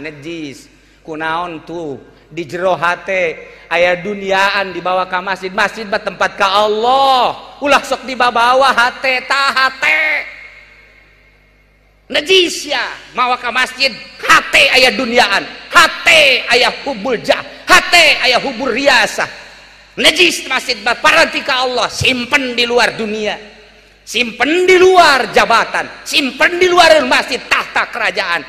najis kunaon tuh di jero hate ayah duniaan dibawa ke masjid masjid bat tempat ke Allah ulah sok dibawa hate ta hate najis ya mawa ke masjid hate ayah duniaan hate ayah hubul jah hate ayah hubur riasa najis masjid bat parati ke Allah simpen di luar dunia simpen di luar jabatan simpen di luar masjid tahta kerajaan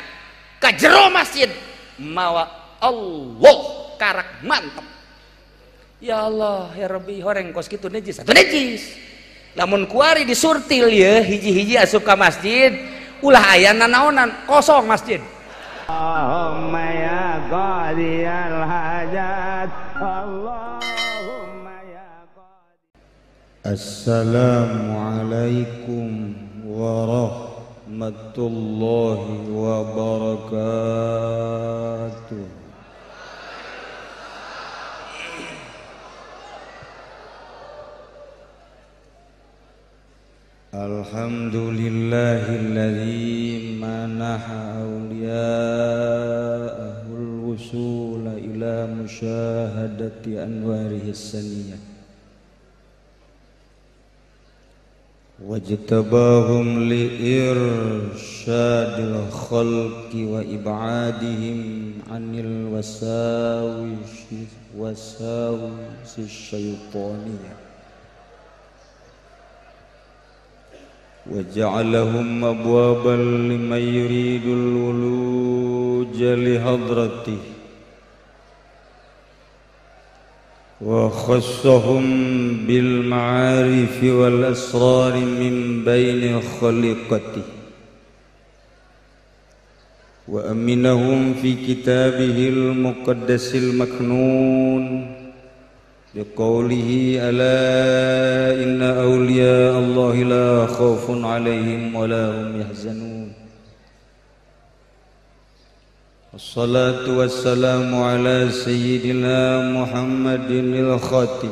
ke jero masjid mawa Allah karak mantep ya Allah ya Rabbi horeng kos gitu najis atau najis Namun kuari disurtil ya hiji-hiji asup ke masjid ulah ayah nanaonan kosong masjid Allahumma ya qadiyal hajat Allahumma ya Assalamualaikum warahmatullahi ورحمة الله وبركاته الحمد لله الذي منح أولياءه الوصول إلى مشاهدة أنواره السنيه واجتباهم لإرشاد الخلق وإبعادهم عن الوساوس وساوس الشيطانية وجعلهم أبوابا لمن يريد الولوج لحضرته وخصهم بالمعارف والأسرار من بين خلقته وأمنهم في كتابه المقدس المكنون بقوله ألا إن أولياء الله لا خوف عليهم ولا هم يحزنون الصلاة والسلام على سيدنا محمد الخاتم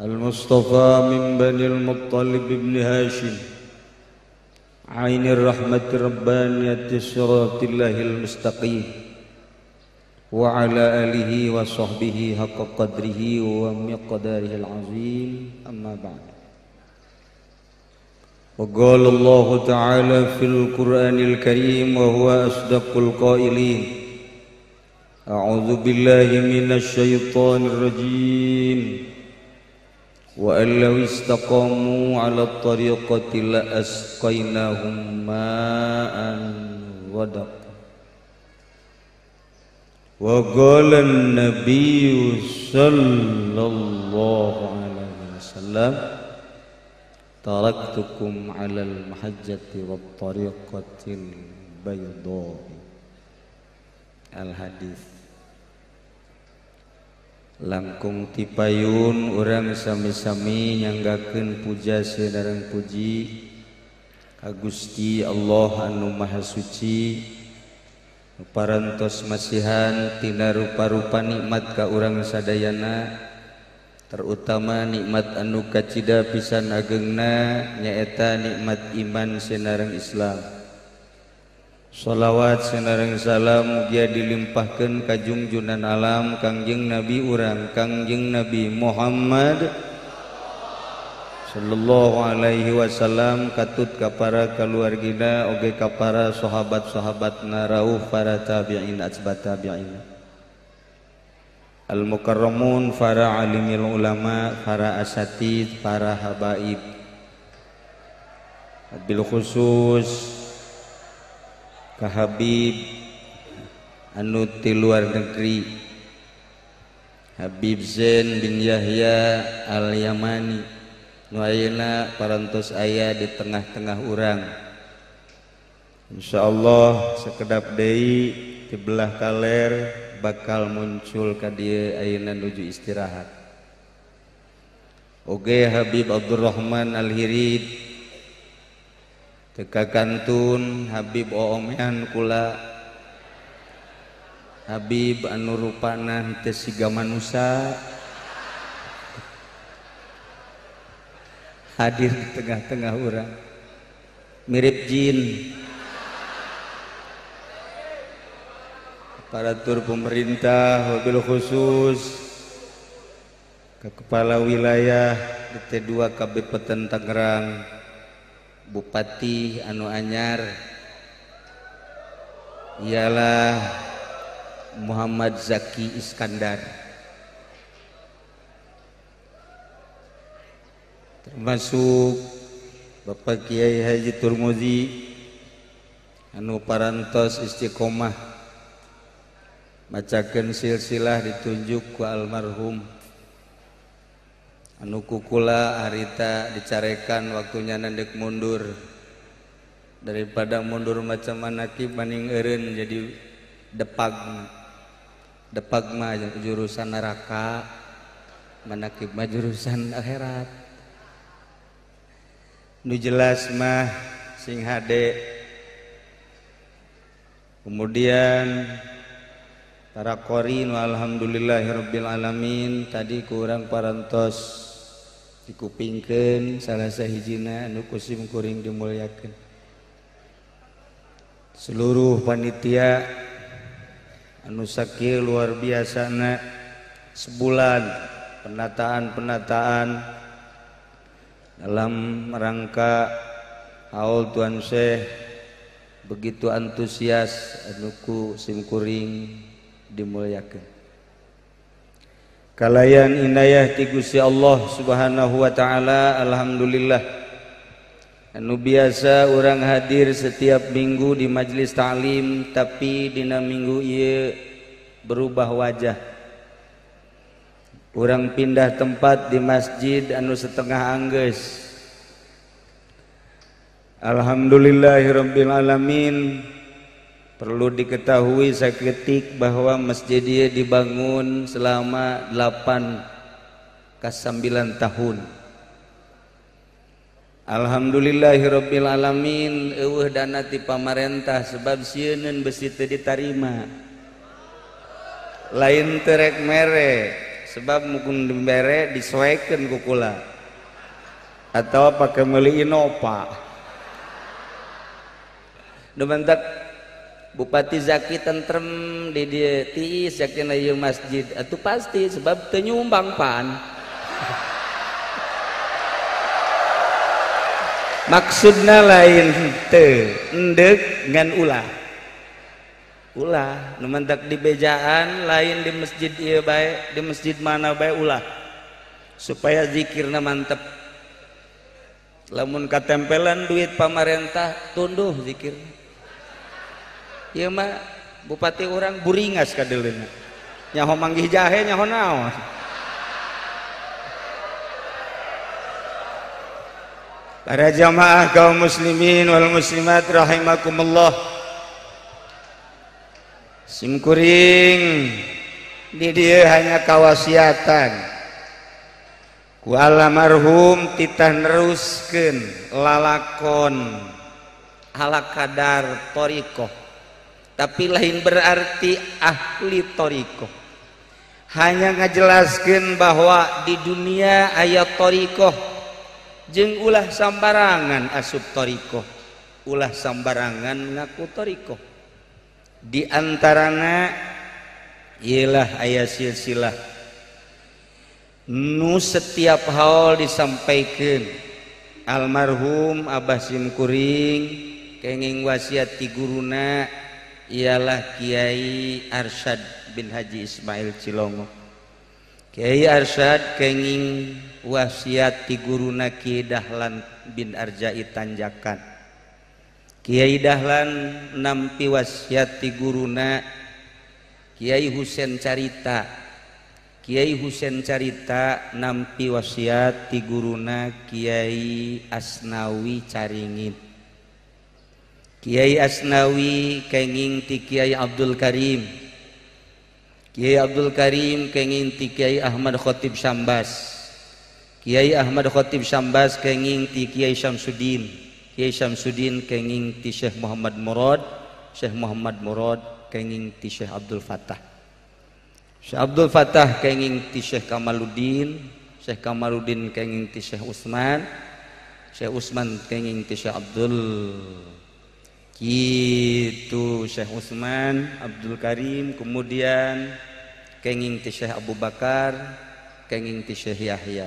المصطفى من بني المطلب بن هاشم عين الرحمة ربانية صراط الله المستقيم وعلى آله وصحبه حق قدره ومقداره العظيم أما بعد وقال الله تعالى في القرآن الكريم وهو أصدق القائلين أعوذ بالله من الشيطان الرجيم وأن لو استقاموا على الطريقة لأسقيناهم ماء غدق وقال النبي صلى الله عليه وسلم Quanlaktukku alal majati wetorikotin Bayho Alhad. Langkung tipayun urang sami-sami nyaanggakenun puja sedaaran puji Agusti Allah anu ma suci paras mashan tinu-paru paikmat ka urang sadayana. terutama nikmat anu kacida pisan agengna nyaeta nikmat iman senarang Islam sholawat senarang salam dia dilimpahkan kajung junan alam kangjeng nabi urang kangjeng nabi Muhammad Sallallahu alaihi wasallam katut kapara keluargina oge kapara sahabat-sahabat narauh para tabi'in ajbat tabi'in muqaromun Far ulama para asati para habaib khusus Ka Habib anuti luar negeri Habib Zin bin Yahya al Yamanis aya di tengah-tengah orang Insya Allah sekedap Dei dibelah kaller dan bakal muncul ka dia aan luju istirahat Oge Habib Abdurrahman alhiidtegakaantun Habib oomehan kula Habib anantesigaman nusa hadir tengah-tengah hura mirip jin tur pemerintah mobil khusus ke kepalala wilayah de T2 KB Peen Tangerang Bupati Anu Anyar ialah Muhammad Zaki Iskandar Hai termasuk Bapak Kyai Hajidtulmudzi Anu paras Istiqomah silsilah ditunjukku almarhum anuku kula arita dicarekan waktunya nedek mundur daripada mundur macam-manaki maning Erin menjadi depakgma depagma yang jurusan neraka meakib majurusan akhirat nu jelas mah sing Hde Hai kemudian korin Alhamdulillahirobbil alamin tadi kurang paratos dikupingkan salah sah hijjinku simkuring dimu seluruh panitia anu Shakil luar biasa sebulan penataan-penataan dalam meraka aan Sykh begitu antusiasku simkuring dimmula Hai kallayan Inayah tiguya Allah subhanahu Wa Ta'ala Alhamdulillah anu biasa orang hadir setiap minggu di majelis Taklim tapi minggu ia berubah wajah Hai kurang pindah tempat di masjid anu setengah Angges Alhamdulilillahirobbil alamin diketahui sayaketik bahwa mejidiya dibangun selama 8 ke9 tahun Alhamdulilillahirobbil alamin uh danati pamarentah sebab siun bes ditarima lain terek merek sebab mukun dembere disuaikan kukula atau pakai melihat Innovaban Bupati Zaki tentrem di dia tiis yakin masjid itu pasti sebab tenyumbang pan maksudnya lain te endek ngan ulah ulah nementak di bejaan lain di masjid iya baik di masjid mana baik ulah supaya zikirnya mantep lamun katempelan duit pemerintah tunduh zikirnya bupati orang buriringas ka para jamaah kaum muslimin wa muslimat rahaimakumullah simkuring dia hanya tawasiatan kualarhum Titanken lalakon alaqadar thoqoh tapi lain berarti ahlitorioh hanya ngajelaskan bahwa di dunia ayattoriohh jeung ulah sembarangan asubtorioh ulah sembarangan nakutorioh diantaranya ialah ayah silsila Nu setiap hal disampaikan almarhum Abbassinkuring kegenguasiaatiguru na, ialah Kyai Ararsya bin Haji Ismail Cilongok Kyai sya keging wasiat tiguruna Kyai Dalan bin Arjait tanjakan Kiai Dalan nampi wasiat tiguruna Kyai Huein carita Kiai Huein carita nampi wasiat tiguruna Kyai asnawi Caringin. Kiai Asnawi kenging ti Kiai Abdul Karim Kiai Abdul Karim kenging ti Kiai Ahmad Khotib Sambas. Kiai Ahmad Khotib Sambas, kenging ti Kiai Syamsuddin Kiai Syamsuddin kenging ti Syekh Muhammad Murad Syekh Muhammad Murad kenging ti Syekh Abdul Fatah Syekh Abdul Fatah kenging ti Syekh Kamaluddin Syekh Kamaluddin kenging ti Syekh Usman, Syekh Utsman kenging ti Syekh Abdul Gitu Syekh Utsman Abdul Karim kemudian kenging ti Syekh Abu Bakar, kenging ti Syekh Yahya.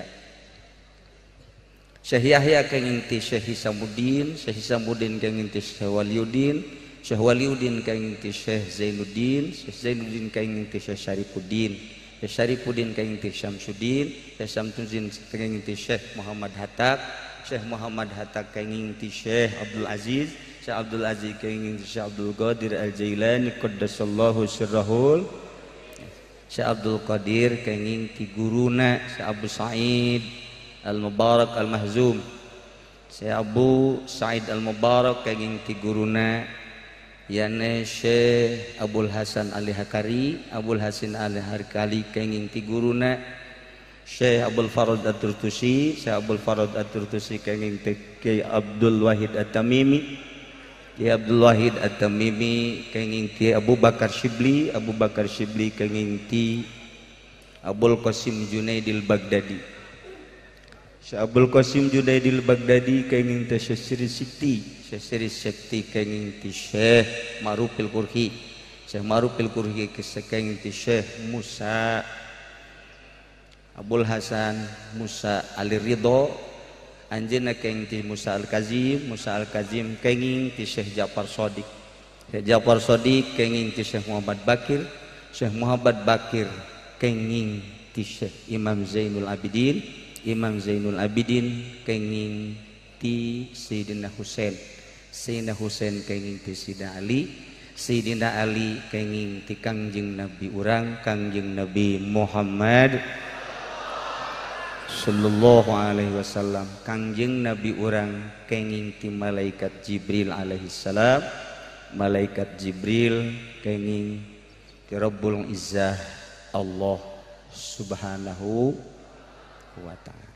Syekh Yahya kenging ti Syekh Hisamuddin, Syekh Hisamuddin kenging ti Syekh Waliuddin, Syekh Waliuddin kenging ti Syekh Zainuddin, Syekh Zainuddin kenging ti Syekh Syarifuddin, Syekh Syarifuddin kenging ti Syamsuddin, Syekh Syamsuddin kenging ti Syekh Muhammad Hatta, Syekh Muhammad Hatta kenging ti Syekh Abdul Aziz, Syekh Abdul Aziz Kenging Syekh Abdul Qadir Al Jailani qaddasallahu sirrahul Syekh Abdul Qadir Kenging ti guruna Syekh Abu Said Al Mubarak Al Mahzum Syekh Abu Said Al Mubarak Kenging ti guruna yane Syekh Abdul Hasan Ali Hakari Abdul Hasan Ali Harkali Kenging ti guruna Syekh Abdul Farad At-Turtusi Syekh Abdul Farad At-Turtusi kenging Kyai Abdul Wahid At-Tamimi Ki Abdul Wahid At-Tamimi kenging ti Abu Bakar Shibli Abu Bakar Shibli kenging ti Abul Qasim Junaidil Baghdadi Syekh Abul Qasim Junaidil Baghdadi kenging ti Syekh Sri Sikti Syekh Sri Sikti kenging ti Syekh Marufil Qurhi Syekh Marufil Qurhi kenging ti Syekh Musa Abul Hasan Musa Ali Ridho anjeunna keng ti Musa Al-Kazim Musa Al-Kazim kenging ti Syekh Ja'far Shadiq Syekh Ja'far Shadiq kenging ti Syekh Muhammad Bakir Syekh Muhammad Bakir kenging ti Syekh Imam Zainul Abidin Imam Zainul Abidin kenging ti Sayyidina Husain Sayyidina Husain kenging ti Sayyidina Ali Sayyidina Ali kenging ti Kangjeng Nabi urang Kangjeng Nabi Muhammad sallallahu Alaihi Wasallam Kangjeng Nabi orang kenging ti malaikat Jibril salam. malaikat Jibril kenging ti Rabbul Izzah Allah Subhanahu wa taala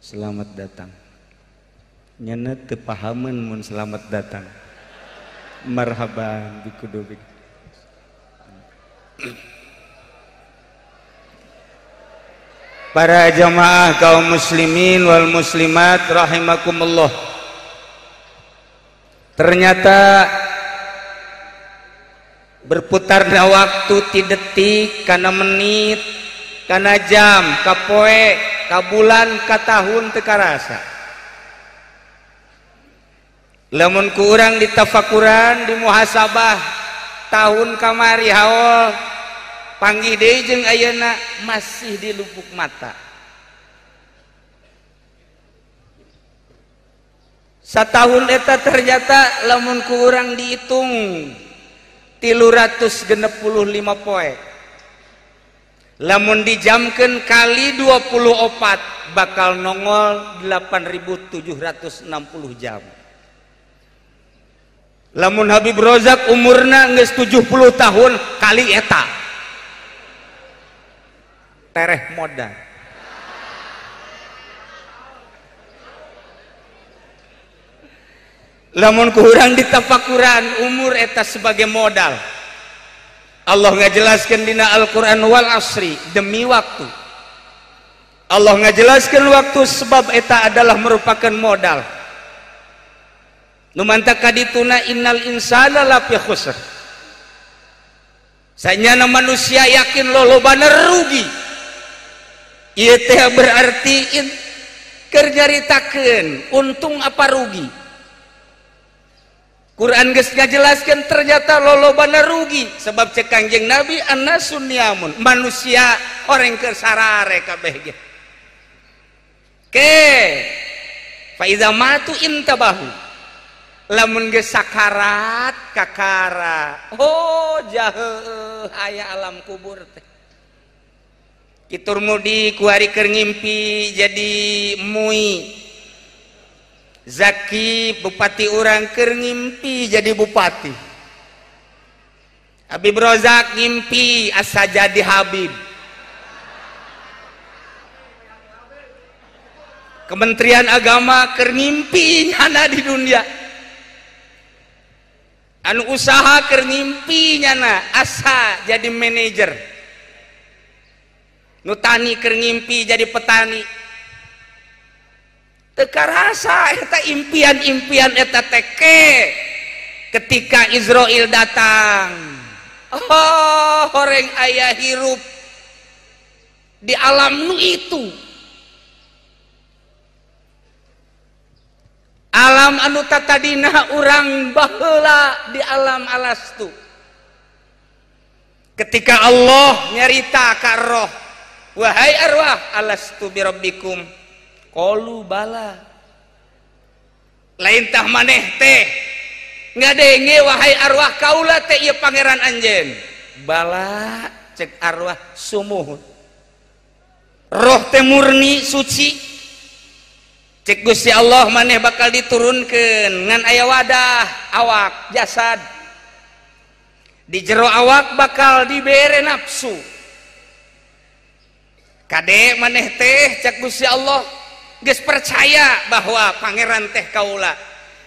Selamat datang nyana tepahaman mun selamat datang marhaban bikudu bikudu para jamaah kaum muslimin wal muslimat rahimakumullah ternyata berputarnya waktu ti detik karena menit karena jam kapoe kabulan ka tahun tekarasa lamun kurang di tafakuran di muhasabah tahun kamari haul de jeung ana masih dilupuk mata seta eta ternyata lamun kurang dihitung tidur rat5 poi namunmun dijamkan kali 24 bakal nongol 8760 jam lamun Habib Rozak umurna nges 70 tahun kali eta tereh moda lamun kurang ditapakuran umur eta sebagai modal Allah ngajelaskan dina Al-Quran wal asri demi waktu Allah ngajelaskan waktu sebab eta adalah merupakan modal Numanta kadituna innal insana lafi khusr Sanyana manusia yakin lo lo rugi berarti kerjaitaken untung apa rugi Quranga jelaskan ternyata lolobana rugi sebab cekangjeng nabi ansunyamun manusia orang kesararekab int lamunkara Kakara oh, ja aya alam kubur teh Kitur mudi kuari keur ngimpi jadi mui. Zaki bupati orang ker ngimpi jadi bupati. Habib Rozak ngimpi asa jadi Habib. Kementerian Agama ker ngimpi nyana di dunia. Anu usaha ker ngimpi nyana asa jadi manajer. Nuani kerimpi jadi petani teka rasata impian-impian eteta teke ketika Izrail datang Allah oh, goreng ayah hirup di alammu itu alam anu orang di alam astu ketika Allah nyarita karo rohoh ui wahai arwah alasm bala laintah maneh teh ngadege wahai arwah kaula pangeran anj bala cek arwah sum rohte murni suci cek gustya Allah maneh bakal diturunkan dengan ayah wadah awak jasad di jero awak bakal di bere nafsu. mungkin maneh teh cek bus Allah guys percaya bahwa Pangeran teh Kaula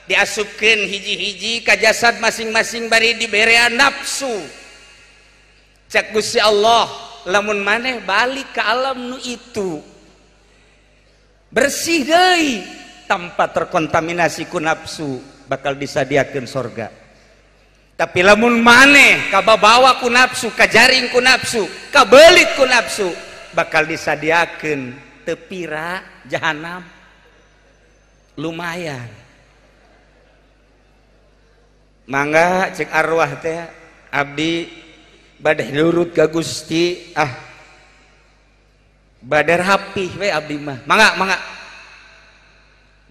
diaskin hiji-hiji kajjasat masing-masing bari diberaya nafsu cek busya Allah lamun maneh balik ke alammu itu bersihai tempat terkontaminasi ku nafsu bakal bisa dikin surga tapi lamun maneh ka bawa ku nafsu kajjaring ku nafsu kabelit ku nafsu bakal disadiakan tepira jahanam lumayan mangga cek arwah teh abdi badai nurut ke Gusti ah badar hapi we abdi mah mangga mangga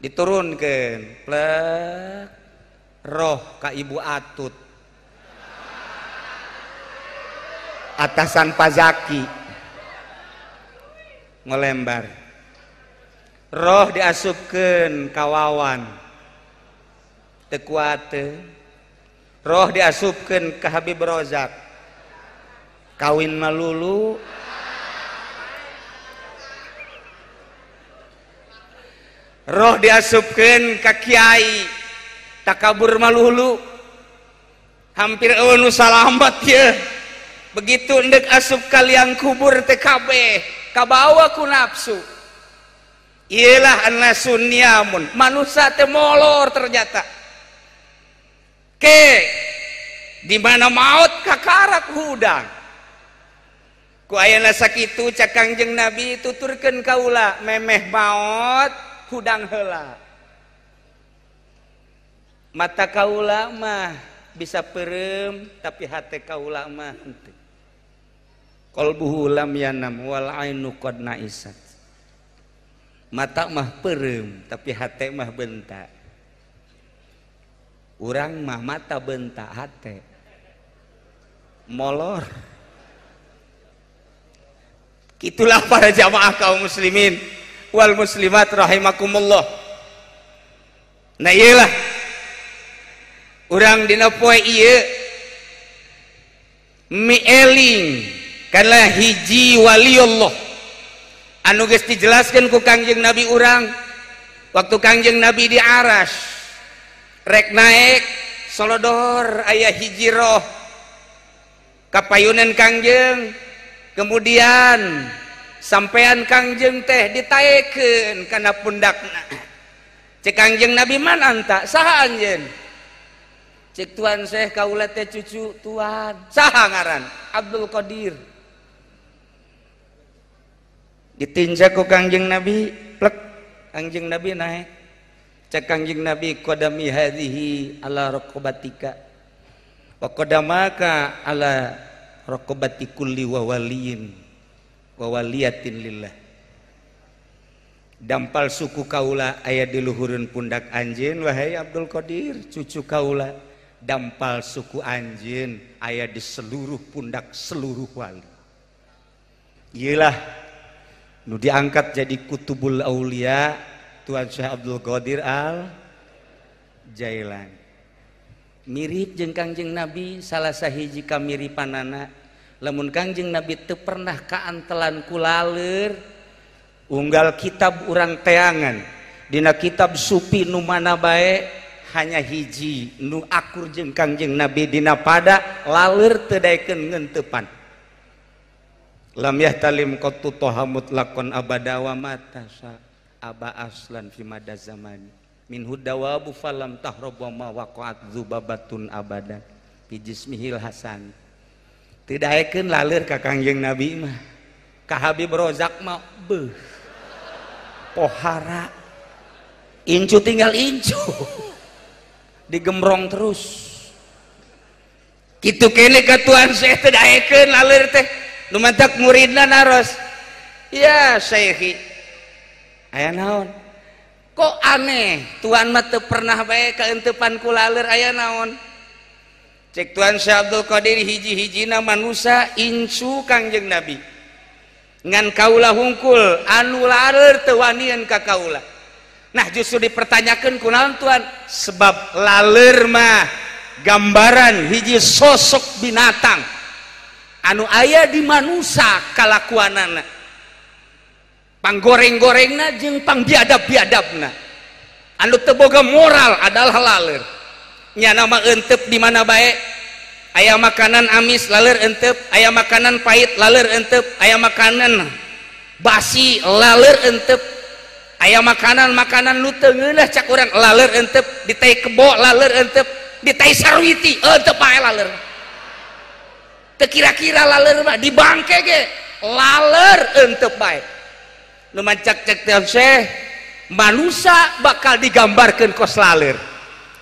diturunkan plek roh ka ibu atut atasan pazaki mudah nglemembar roh diasuken kawawanku roh diasupkan ke Habib berozak kawin malulu roh diasken ka Kyai takbur malulu hampir salabat ya begitu dek asup kali yang kubur TKB waku nafsu ialah annyamun man manusia temolor ternyata ke dimana maut ka hudang ku sakit itu ckangjeng nabi itu turken kau ula memeh maut kudang hela mata kau ulama bisa perem tapi hati kau ulamatuk punya mata mah perem tapi hat mah bent orang mah mata bent itulah para jamaah kaum muslimin Wal muslimat rohaimakumullah oranging hijiwali Allah anuges dijelaskanku Kangjeng nabi urang waktu Kajeng nabi diaras rek naik Solodor ayah hijjirah kapayunnan Kangjeng kemudian sampeyan Kangjeng teh dittaken karena pundakna ceangjeng nabi mana tak ceankh cucuan sahangaran Abdul Qodir ditinjak ku kangjeng nabi plek kangjeng nabi naik cek kangjeng nabi kodami hadihi ala rokobatika wa kodamaka ala rokobatikulli wa waliyin wa waliyatin lillah dampal suku kaula ayat diluhurun pundak anjin wahai Abdul Qadir cucu kaula dampal suku anjin ayat di seluruh pundak seluruh wali Iyalah. diangkat jadi kutubbullia Tuhan Sy Abdul Qdir Ja mirip jeng Kagjeng nabi salah hiji kami mirrip panana lemun Kangjeng nabi itu pernah keanantelanku lalir unggal kitab urang teangan Di kitab supi Numanabae hanya hiji Nukur jeng Kangjeng nabidina pada lalir teaiikan ngtepan. la yalim ko toham lakon abadawa mata abaaslan vimada zamanmani minhu dawalamtahro waun abada Kijs Hasan tidakken lalir kakangjng nabi mah kahabibrozak ma ohara incu tinggal incu digemrong terus Ki keni katuhan saya tidakken lalir tek murid Naya naon kok aneh Tuhan mata pernah baik keentepanku laler aya naon cekan Q hijjeng nabingkaula hungkul anu la Tuhanula Nah justru dipertanyakan kunal Tuhan sebab lalermah gambaran hiji sosok binatang mau anu ayah dimanusakalakuuanpang goreng-goreng na jeng pang biadab diadabna Anu teboga moral adalah hal lalirnya nama entep di mana baik aya makanan amis lalir p aya makanan pahit lalir entep aya makanan basi laler entep aya makanan makanan lute cakururan laler eb ditay kebo laler entep ditaisarti laler. punya kira-kira laler dibangke laler untuk baik lu ceeh man manusia bakal digambarkan kos laler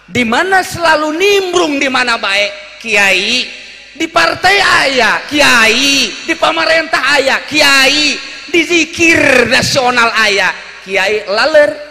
dimana selalu nimbung dimana baik Kyai di partai Ayah Kyai di pamarentah Ayah Kyai didzikir nasional ayah Kyai laler untuk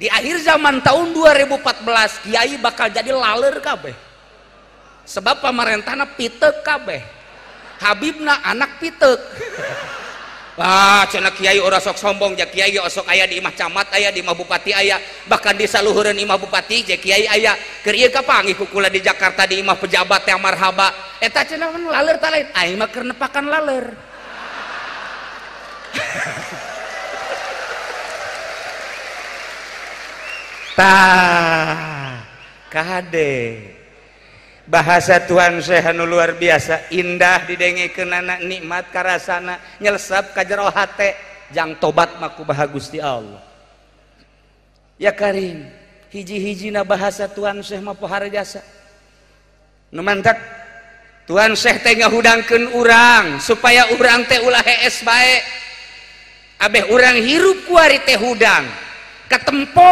di akhir zaman tahun 2014 Kiai bakal jadi laler kabeh sebab pemerintahnya pitek kabeh Habibna anak pitek Wah, cina kiai orang sok sombong ya kiai sok ayah di imah camat ayah di imah bupati ayah bahkan di saluhuran imah bupati ya kiai ayah kerja kapangi kukula di Jakarta di imah pejabat yang marhaba Eh eta cina laler talain ayah mah karena pakan laler punya hade bahasa Tuhan sehanu luar biasa indah didenge keken anak nikmatkaras sana nyelesap kajro hat jangan tobat maku baha Gusti Allah Oh ya karim hiji-hijina bahasa Tuhan seemah pohara jasa Nu manap Tuhan setenya hudang ke urang supaya uuranante ulah es baik Abeh orangrang hirup ku teh hudang ke ketempo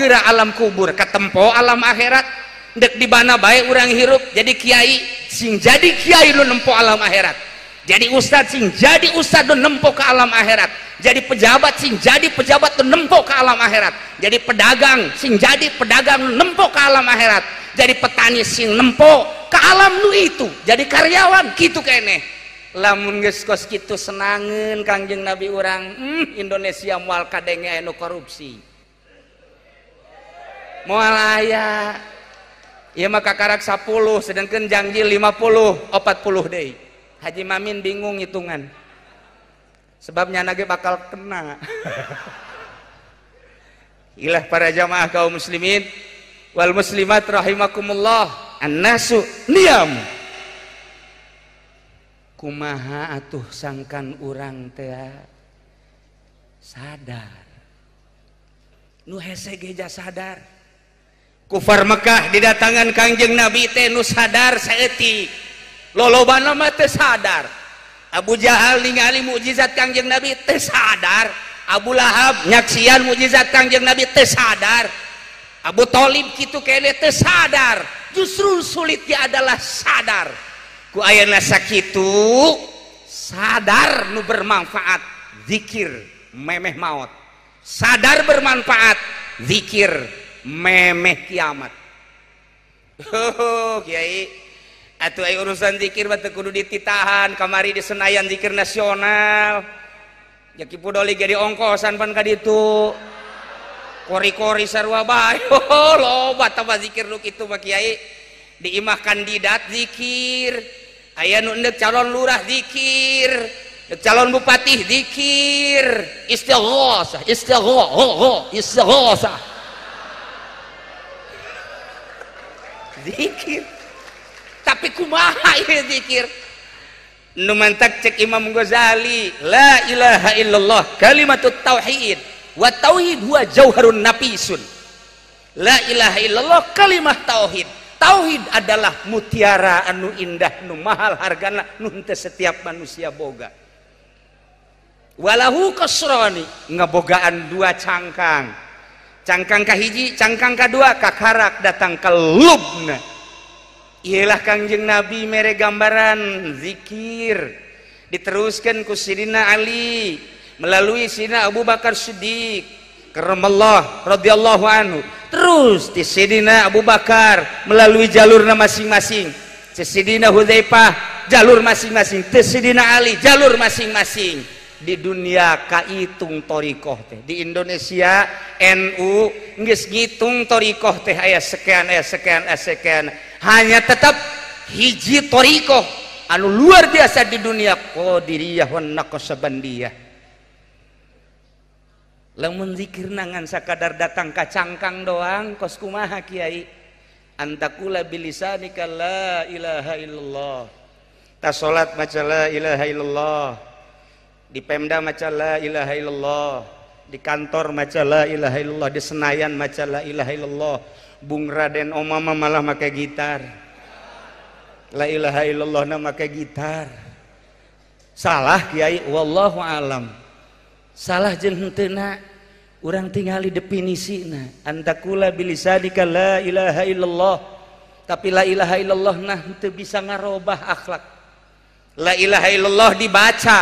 gerak alam kubur ketempo alam akhirat dek di mana baik orang hirup jadi kiai sing jadi kiai lu nempo alam akhirat jadi ustad sing jadi ustad lu nempo ke alam akhirat jadi pejabat sing jadi pejabat lu nempo ke alam akhirat jadi pedagang sing jadi pedagang lu nempo ke alam akhirat jadi petani sing nempo ke alam lu itu jadi karyawan gitu kene lamun geus kos kitu senangeun kangjeng nabi orang hmm, Indonesia mual kadenge anu korupsi mualaya ia maka karak 10 sedangkan janji 50 40 deh Haji Mamin bingung hitungan sebabnya nage bakal kena ilah para jamaah kaum muslimin wal muslimat rahimakumullah annasu niam kumaha atuh sangkan urang teh sadar nu hese geja sadar Ufar Mekkah diatangan Kanjeng Nabi Tenu sadarti lolo sadar Abu Jahal nih mukjizat Kanjeng Nabi sadar Abu Lahab nyasian mukjizat Kanjeng Nabi Te sadar Abu Tholim gitu sadar justru sulitnya adalah sadar kunya itu sadar bermanfaat dzikir memeh maut sadar bermanfaat zikirku punya meme kiamat oh, urusan dzikir batte Kudu di titahan kamari di Senayan dzikir nasional yaki Puli jadi ongkosankah itu kori-kor dzikir oh, itu Kyai diimahkan didat dzikir ayaah calon lurah dzikir calon bupatih dzikir ist ist dzikir tapi kumaha ya dzikir nu mantak cek Imam Ghazali la ilaha illallah kalimatut tauhid wa tauhid huwa jauharun nafisun la ilaha illallah Kalimat tauhid tauhid adalah mutiara anu indah nu mahal hargana nu setiap manusia boga walahu kasroni Ngebogaan dua cangkang cangkang kah hijji cangkang ka kedua Ka Harak datang ke Lubna Iialah Kajeng nabi merek gambaran zikir diteruskan ku Sidina Ali melalui Sina Abu Bakar Suddiq Kerallah radhiallahu Anhu terus di Sidina Abu Bakar melalui jalur na masing-masing sesidina Huzaipah jalur masing-masingtes Sidina Ali jalur masing-masing. dunia kaiungtorioh teh di Indonesia NUoh hanya tetap hijitorioh anu luar biasa di dunia ko diahia Kirnangan kadardar datang kacangkang doang koskumaha Kyai andkulakalailahaiallah salatilahaiallah dippeda macalah ilahaiallah di kantor macalah Iilahailah disnayan macalah ilahaiallah bungra dan omama malah maka gitar Lailahaiallah maka gitar salah Kyai alam salah jentenna orang tinggal didfin sita kulakalailahaiallah tapi la ilahaiallah nahnta bisa ngarubah akhlak Lailahailllah dibaca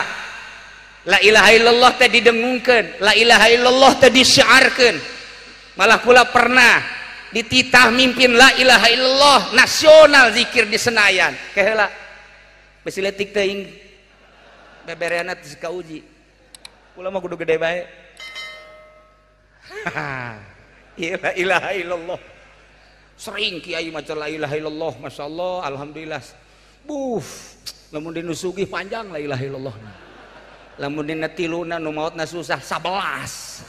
la ilaha illallah tadi dengungkan la ilaha illallah tadi syiarkan malah pula pernah dititah mimpin la ilaha illallah nasional zikir di Senayan kehela besi letik teing bebereana ka uji kula mah kudu gede bae iya, la ilaha illallah sering kiai maca la ilaha illallah masyaallah alhamdulillah buf lamun dinusugi panjang la ilaha illallah lamun dina tiluna nu mautna susah sabelas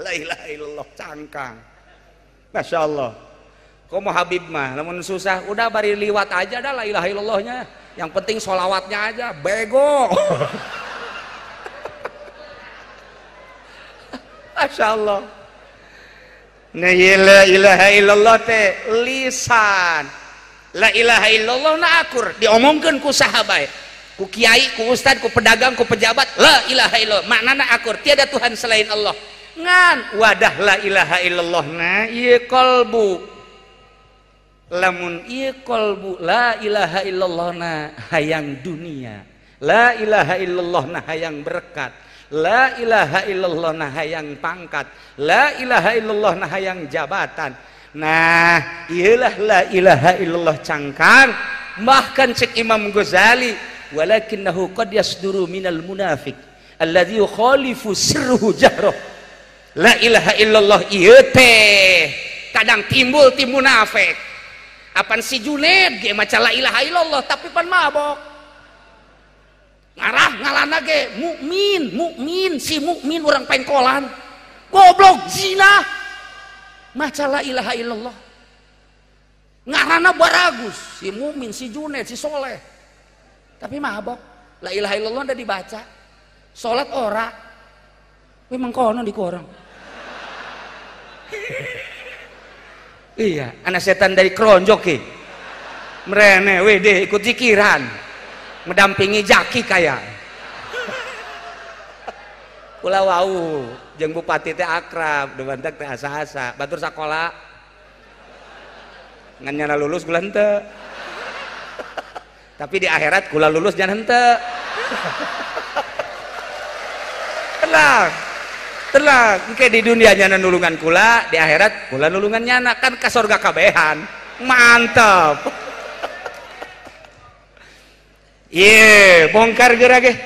la ilaha illallah cangkang Masya Allah Komo Habib mah lamun susah udah bari liwat aja dah la ilaha illallahnya yang penting solawatnya aja bego Masya Allah Nah iya, la ilaha illallah teh lisan La ilaha illallah na akur diomongkan ku sahabat ku kiai, ku ustad, ku pedagang, ku pejabat la ilaha illallah maknana akur tiada Tuhan selain Allah ngan wadah la ilaha illallah na iya kolbu lamun iya kolbu la ilaha illallah na hayang dunia la ilaha illallah na hayang berkat la ilaha illallah na hayang pangkat la ilaha illallah na hayang jabatan nah iyalah la ilaha illallah cangkang bahkan cek Imam Ghazali walakinnahu qad yasduru minal munafik alladhi yukhalifu sirruhu jahroh la ilaha illallah ieu iya teh kadang timbul ti munafik apan si Junaid ge maca la ilaha illallah tapi pan mabok ngarah ngalana ge mukmin mukmin si mukmin orang pengkolan goblok zina maca la ilaha illallah ngarana baragus si mukmin si Junaid si Soleh tapi mabok. La ilaha illallah udah dibaca. Sholat ora. Memang kono di orang. iya, anak setan dari kronjok ya Merene wede ikut zikiran. Mendampingi jaki kayak. Kula wau jeung bupati teh akrab, debantek teh asa-asa, batur sakola. Ngan lulus gula henteu tapi di akhirat kula lulus jangan hente tenang tenang oke di dunia nyana nulungan kula di akhirat kula nulungan nyana kan ke sorga kabehan mantap ye bongkar gerage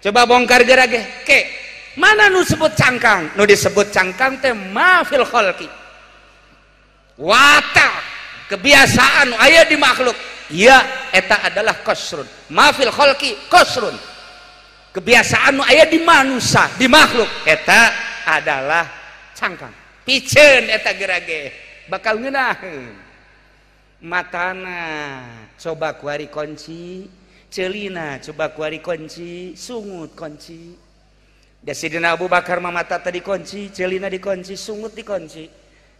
coba bongkar gerage ke mana nu sebut cangkang nu disebut cangkang teh mafil kholki watak kebiasaan ayo di makhluk punya ak adalah kosrun mafilki kosrun kebiasaan ayaah di man manusia di makhluk eteta adalah cangkang pi eta gera bakal matana coba kuari kunci celina coba kuari kunci sungut konci Abbu bakarma mata tadi di kunci Cellina di kunci sungut di kunci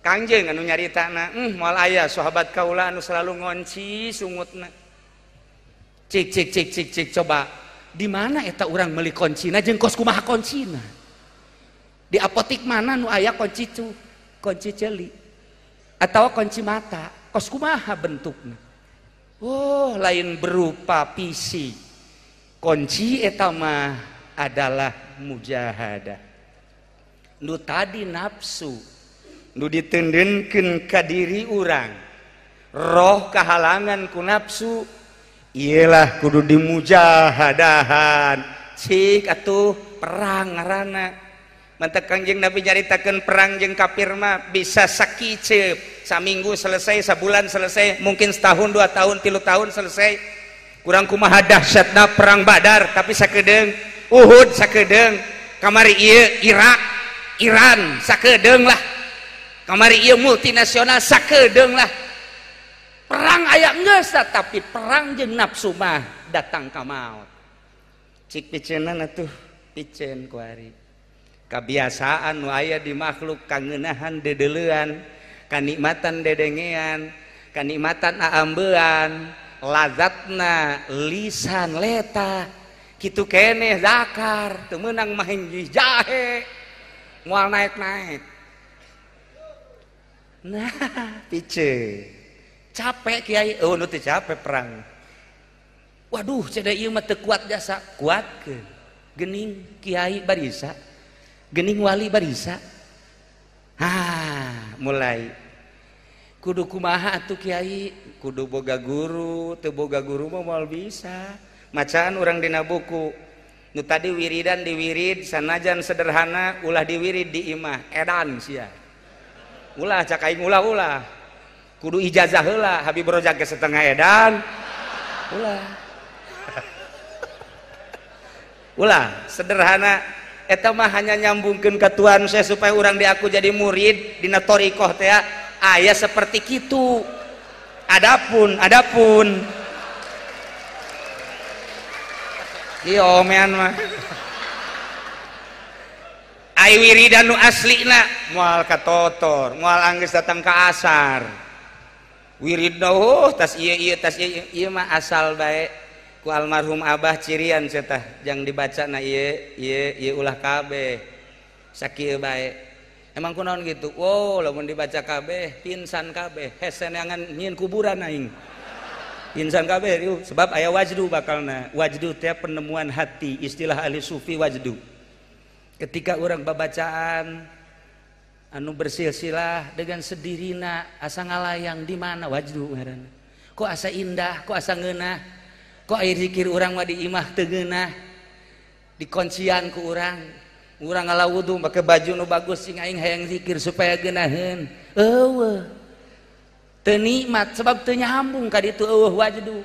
Kangjeng anu nyarita na mm, mual ayah sahabat kaula anu selalu ngonci sungut na cik cik cik cik cik coba di mana eta orang meli koncina jeng kos kumaha koncina di apotik mana nu ayah kunci cu kunci celi atau kunci mata kos kumaha bentuknya oh lain berupa PC kunci eta mah adalah mujahadah nu tadi nafsu ditenkan kadiri u roh kehalangan ku nafsu ialah kudu dimujaadaahanuh perangngerana menkanbi menyaritakan perang jengka Firma bisa sakit sam minggu selesai satu bulann selesai mungkin setahun 2 tahun tilu tahun selesai kurangkumahadahyatna perang Badar tapi sayadeng Uhutdeng kamari Irak Iran sakdenglah ui multinasional sakng lah perang ayam nyasa tapi perang jena summa datang kam mau ci tuh ku kebiasaan ayah di makhluk kangngenahan dedelan kenikmatan dedengean kenikmatan nambean lazatna lisan leta gitu keeh dakar temmenang main jahe mual naik naik Nahha capekai oh, cap perang waduh ce kuat jasa kuat keing Kyaisaing walisa ha mulai kudukumaha atau Kyai kudu Boga guru tuh Boga guru mau mau bisa macaan orang di na buku tadi wiridan diwirid sanajan sederhana ulah diwirid di Imah Edan siang ulah cakai ulah ulah kudu ijazah lah Habib Rojak ke setengah edan ulah ulah sederhana eta mah hanya nyambungkan ke Tuhan saya supaya orang di aku jadi murid di torikoh teh ya. ayah seperti itu adapun adapun Iya, omean mah. punya asli mualtor mual Ang datang keasar wirid uh, tas asal ku almarhum Abah cirian setah yang dibaca na ukabeh baik emangpun naon gitu dibaca kabeh pinsan kabeh hesenangannyiin kubura naing pinsankabeh sebab aya wajhu bakal na wajhu tiap penemuan hati istilah Ali Sufi wajhu orang pecaaan anu bersilsila dengan sedirina asa ngalayang di mana wajudhu kok asa indah kok asa ngenna kok air zikir urang wa di imah tegena dikonsianku u orang nga wudhu maka baju nu bagus singaingang dzikir supaya genahan tenikmat sebabtunya hambung ka itu wajudhu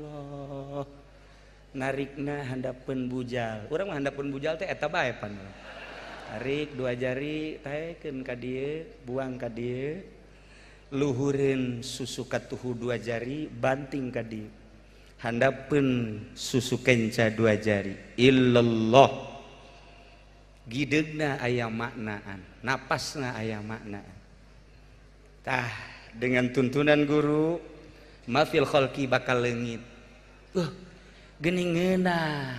narikna handapun bujal kurang handdapun bujal tehrik dua jariken ka buang ka luhurin susu ka tuhu dua jari banting ka handapun susu keca dua jari illallah gidegna ayam maknaan nafasna aya makna Haitah dengan tuntunan guru mafilkhoki bakallengit uh geningena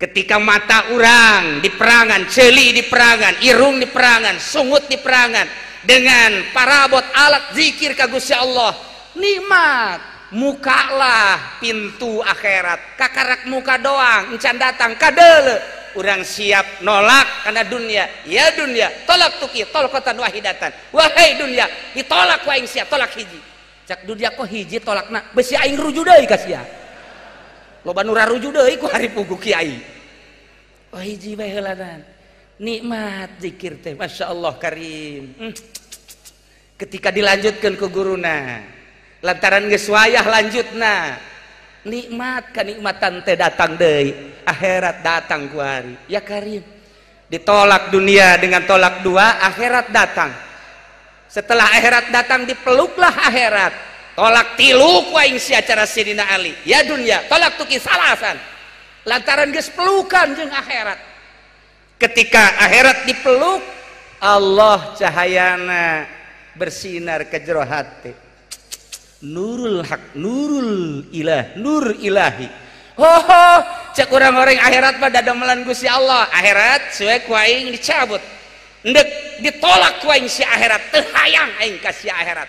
ketika mata orang di perangan celi di perangan irung di perangan sungut di perangan dengan parabot alat zikir kagusya Allah nikmat mukalah pintu akhirat kakarak muka doang encan datang kadele orang siap nolak karena dunia ya dunia tolak tuki tolkotan wahidatan wahai dunia ditolak wahing siap tolak hiji cak dunia kok hiji tolak nak besi aing rujudai kasihan loba nu raruju deui ku hari pugu kiai oh hiji bae heulanan nikmat zikir teh masyaallah karim hmm. ketika dilanjutkan ke guruna lantaran geus wayah lanjutna nikmat kenikmatan teh datang deui akhirat datang ku hari ya karim ditolak dunia dengan tolak dua akhirat datang setelah akhirat datang dipeluklah akhirat tolak tilu kuing si acara sidina Ali ya dunia tolak tuki salasan lantaran geus pelukan jeung akhirat ketika akhirat dipeluk Allah cahayana bersinar ke jero hati nurul hak nurul ilah nur ilahi oh, oh cek orang-orang akhirat pada damelan gusti Allah akhirat suwe kuaing dicabut ndek ditolak kuaing si akhirat tehayang aing kasih akhirat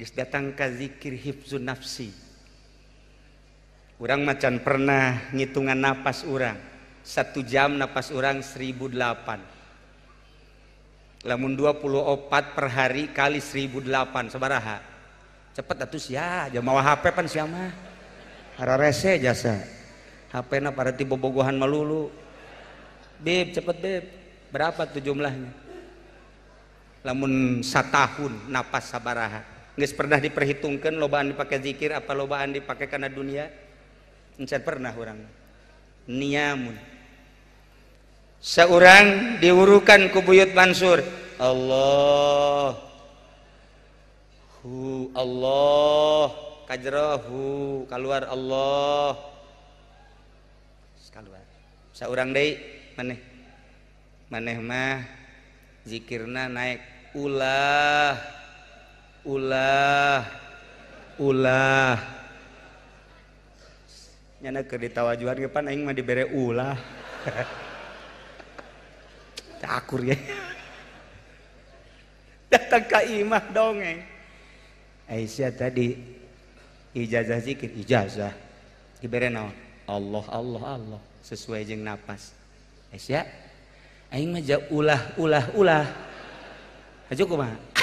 Gis datang ke zikir hifzun nafsi Orang macan pernah ngitungan napas orang satu jam napas orang 1008 lamun 24 per hari kali 1008 sabaraha cepet ya sia mau HP pan siapa, mah rese jasa HP na para tipe bogohan malulu Beb cepet beep berapa tuh jumlahnya lamun satahun napas sabaraha nggak pernah diperhitungkan lobaan dipakai zikir apa lobaan dipakai karena dunia encan pernah orang niamun seorang diurukan kubuyut Mansur Allah hu Allah kajrohu keluar Allah keluar seorang deh maneh maneh mah zikirna naik ulah ulah ulah nyana ke ditawajuan ke pan aing mah dibere ulah cakur ya datang ke imah dongeng eh. Aisyah tadi ijazah zikir ijazah dibere naon Allah Allah Allah sesuai jeng napas Aisyah aing mah ulah ulah ulah aja kumaha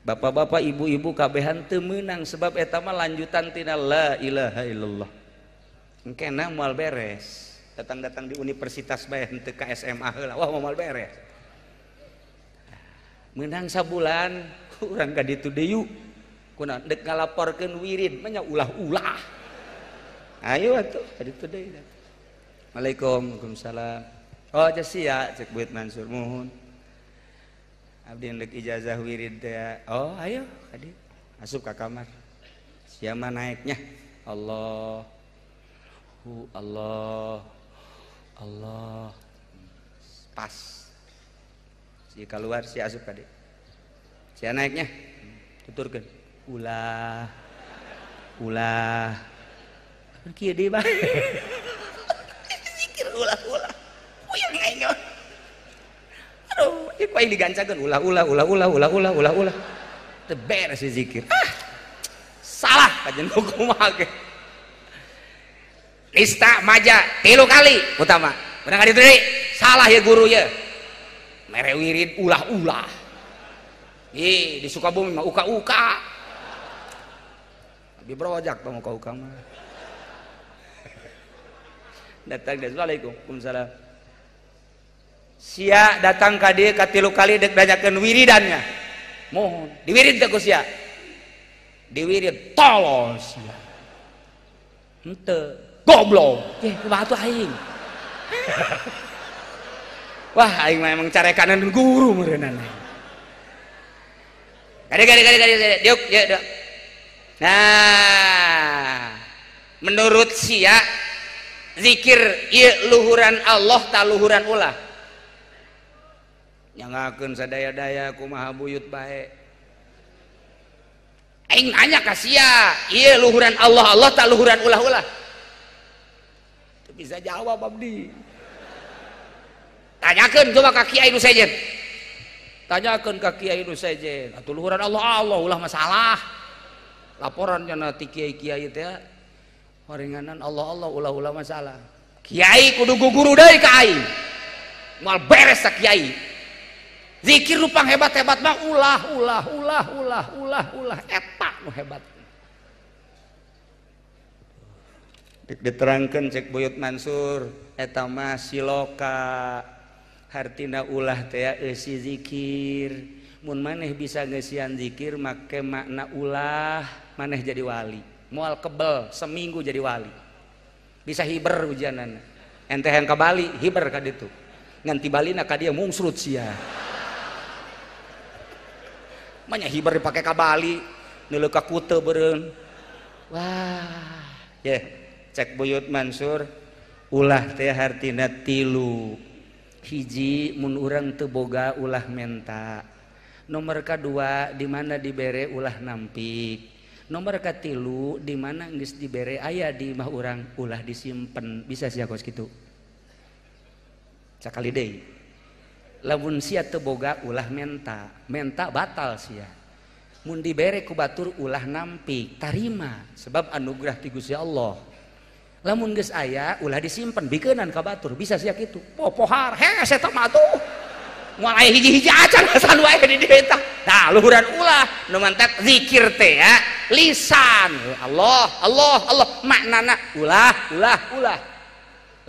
bapak-bapak ibu-ibu kabehan temenang sebab etama lanjutan tina la ilaha illallah Kena mual beres datang-datang di universitas bayan teka SMA lah wah mual beres menang sabulan kurang ka tu deui kuna dek ngalaporkan wirid banyak ulah-ulah ayo atuh hari tu deui Assalamualaikum Waalaikumsalam Oh, jasiah, cek buat Mansur mohon. Abdi lek ijazah wirid ya. Oh, ayo Kadi. Asup ke kamar. Siapa naiknya? Allah. Hu Allah. Allah. Pas. Si keluar si asup Kadi. Si naiknya. tuturkan Ulah. Ulah. Kiri deh bae. Zikir ulah. ieu ya, ini digancakeun ulah ulah ulah ulah ulah ulah ulah ulah teu beres zikir ah salah kajian hukum ge lista maja tilu kali utama benar kali tadi salah ya guru ya merewirin ulah ulah Ih, di Sukabumi mah uka-uka. Tapi berwajak tuh uka-uka mah. Datang Assalamualaikum. Waalaikumsalam. Sia datang ke dia katilu kali dek banyakkan wiridannya. Mohon diwirid teh ku sia. Diwirid tolos. ente goblok. Eh kumaha tuh aing? Wah aing memang cara kanan guru gari Gade gade gade gade diuk ya diuk. Nah, menurut sia zikir iya luhuran Allah tak luhuran ulah. yang ngakensa daya-daya ku ma buyut baikg nanya kasih luhuran Allah Allahhururan ulah-u bisa jawab tanyakan cobakak saja tanyakan kia sajahuran Allah u masalah laporananan Allah u-u masalah Kyaigu-guru ka mal bes Kyai zikir rupang hebat-hebat mah ulah ulah ulah ulah ulah ulah etak nu hebat diterangkan cek buyut Mansur etama siloka hartina ulah teh ya, esi zikir mun maneh bisa ngesian zikir make makna ulah maneh jadi wali mual kebel seminggu jadi wali bisa hiber hujanan ente yang ke Bali hiber kaditu nganti Bali nak dia mungsrut sia mau hibari pakai kabalilu be Wah ya cek boyut mansur ulah tehhartina tilu hijjimunuran teboga ulah menta nomor K2 dimana diberre ulah nampik nomor K tilu di mananggis diberre aya dimah orang ulah disimpen bisa si aku gitu Cakaliide lamun sia teboga ulah menta menta batal sia mun dibere ku batur ulah nampi tarima sebab anugerah ti Gusti Allah lamun geus aya ulah disimpen bikeunan ka batur bisa sia kitu popohar he seta mah atuh moal aya hiji-hiji acan hasan wae di dieu tah nah luhuran ulah nu mantak zikir teh ya lisan Allah Allah Allah maknana ulah ulah ulah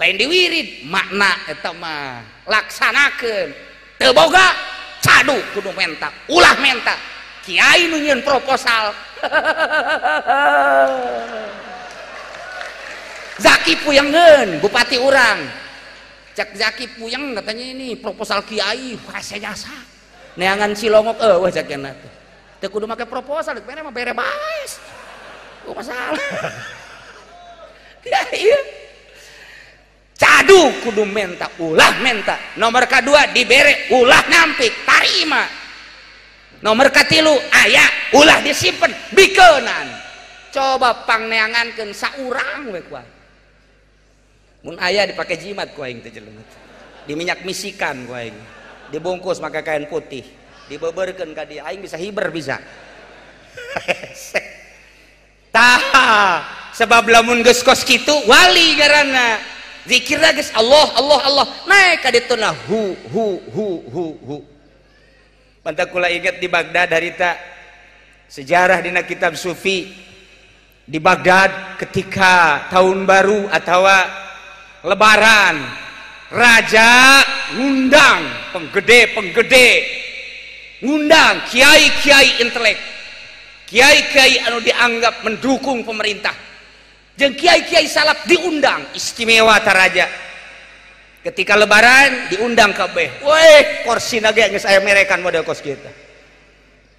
lain diwirid makna etama laksanakan teboga cadu kudu menta ulah menta kiai nunyin proposal Zaki Puyengen, bupati orang cek Zaki Puyeng katanya ini proposal kiai kasih jasa neangan silongok eh wah Zaki tuh teu kudu make proposal mana mah bere gak masalah ya iya Aduh kudu menta ulah menta nomor kedua diberi ulah nampik tarima nomor ketilu ayah ulah disimpen bikinan coba pangneangan ke saurang wekwa mun ayah dipakai jimat kuaing teh jelema di minyak misikan kuaing dibungkus maka kain putih dibeberkeun kadi dia aing bisa hiber bisa tah sebab lamun geskos kos kitu wali karena dikiragis Allah Allah Allah na dit pankula igat di Bagdad dari tak sejarah Dikitb Sufi di Bagdad ketika tahun baru atau lebaran ja ngundang penggede penggede ngundang kiai-kyai intelek Kyai-kaai anu dianggap mendukung pemerintah Jeng kiai-kiai salap diundang istimewa taraja ketika lebaran diundang B. Woi kursi naga yang saya merekan model kos kita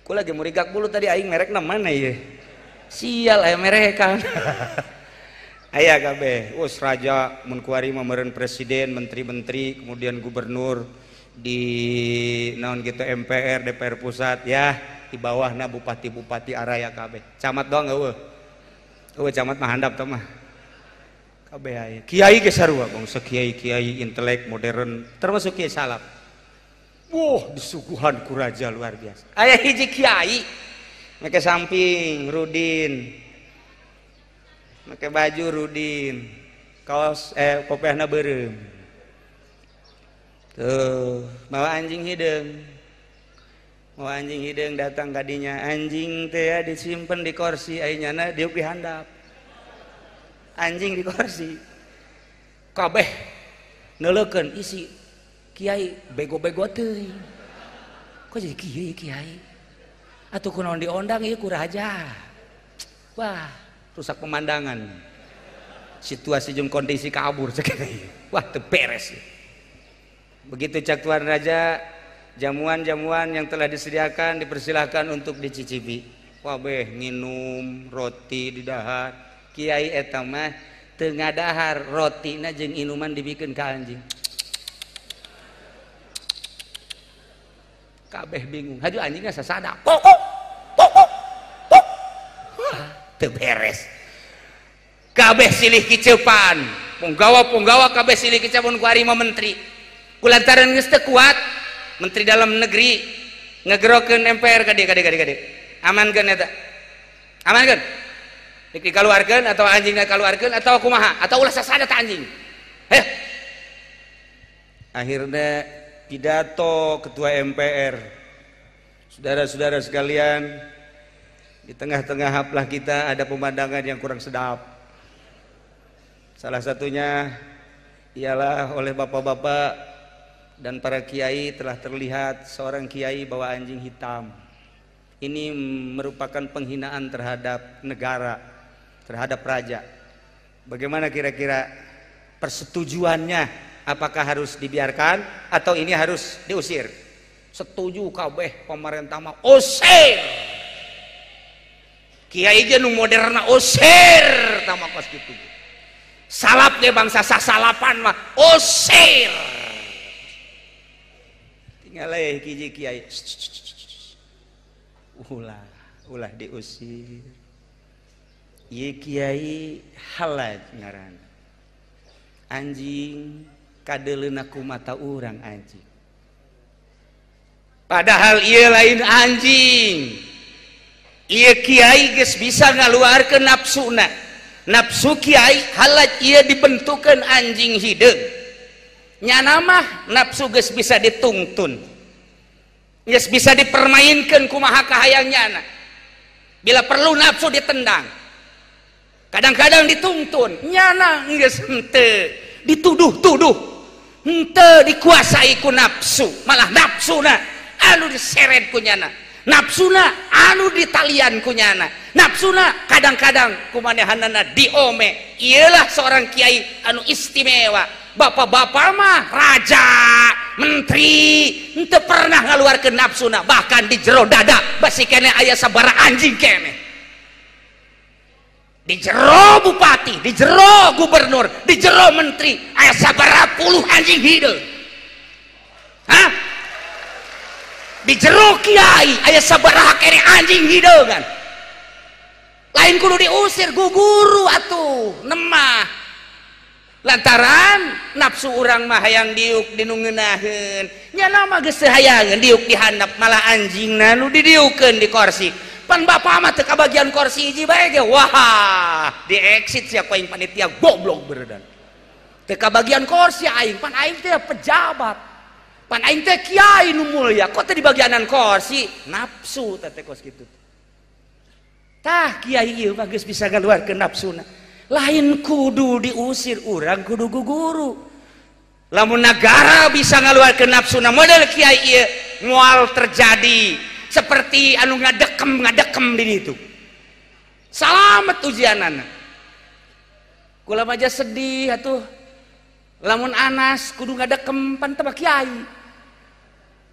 ku lagi murigak bulu tadi aing merek nama mana ye sial aya merekan Ayah kabeh us raja mun kuari presiden menteri-menteri kemudian gubernur di naon gitu MPR DPR pusat ya di bawahna bupati-bupati araya kabeh camat doang eueuh Oh, camat mah handap tuh mah. Kabehai. Kiai ge sarua bangsa kiai-kiai intelek modern termasuk kiai salap Wah, wow, disuguhan kuraja luar biasa. Ayah hiji kiai make samping Rudin. Make baju Rudin. Kaos eh kopiahna beureum. Tuh, bawa anjing hidung. Oh, anjing hidung datang kadinya anjing teh ya, disimpan di kursi akhirnya na diuk handap anjing di kursi kabeh neuleukeun isi kiai bego-bego teuing kok jadi kiai kiai atau kunaon diondang ieu raja. wah rusak pemandangan situasi jeung kondisi kabur cek wah teu beres begitu cak tuan raja jamuan-jamuan yang telah disediakan dipersilahkan untuk dicicipi wabeh minum roti didahar Kiai etamah tengah dahar roti najeng inuman dibikin ke anjing kabeh bingung haju anjingnya sasada Kok kok kok, teberes kabeh silih kicepan penggawa penggawa kabeh silih kicepan kuari menteri kulantaran ngeste kuat Menteri Dalam Negeri ngegerokin MPR kadek kadek kadek kadek, aman dieu aman eta amankeun dik atau anjingnya keluarkan atau kumaha atau ulah ada tak anjing heh akhirnya pidato ketua MPR saudara-saudara sekalian di tengah-tengah haplah kita ada pemandangan yang kurang sedap salah satunya ialah oleh bapak-bapak dan para kiai telah terlihat seorang kiai bawa anjing hitam. Ini merupakan penghinaan terhadap negara, terhadap raja. Bagaimana kira-kira persetujuannya? Apakah harus dibiarkan atau ini harus diusir? Setuju kabeh pemerintah mah usir. Kiai aja nu moderna usir tamakos pas gitu. Salap deh bangsa sasalapan mah usir ngaleh kiji kiai ulah ulah diusir ye kiai halaj ngaran anjing kadeleuna ku mata urang anjing padahal ia lain anjing ia kiai geus bisa ngaluarkeun nafsuna nafsu kiai halaj ia dibentukkan anjing hideung na mah nafsu guys bisa dituntun Yes bisa dipermainkan ku mahakahaha yang nyana bila perlu nafsu ditendang kadang-kadang dituntun nyana dituduh tuduh dikuasaiiku nafsu malah nafsuna lalu diseetku nyana nafsunauh ditaliku nyana nafsuna kadang-kadang kumanhan dioome ialah seorang Kyai anu istimewa bapak-bapak mah ja menteri pernah ngaluar ke nafsuna bahkan di jero dada bas kene aya saaba anjing di jero Bupati di jero Gubernur di jero menteri ayah saabapuluh anjing di Jero Kiai aya sa anjing kan lain guru diusir Gu guru atuh nemah punya lantaran nafsu urang Mahaang diuk dinahannya nama Sehaangan diuk dihanap malah anjingnu didukan di korsi pan bama teka bagian korsiji Wah di eksiit Siapa panitia goblok Tka bagian korsi pejabat panul kota di bagianan korsi nafsutah bisa keluar ke nafsuna lain kudu diusir orang kudu guguru lamun negara bisa ke nafsu na model kiai iya mual terjadi seperti anu ngadekem ngadekem di itu selamat ujianan kulam aja sedih atuh lamun Anas kudu ngadekem pan tebak kiai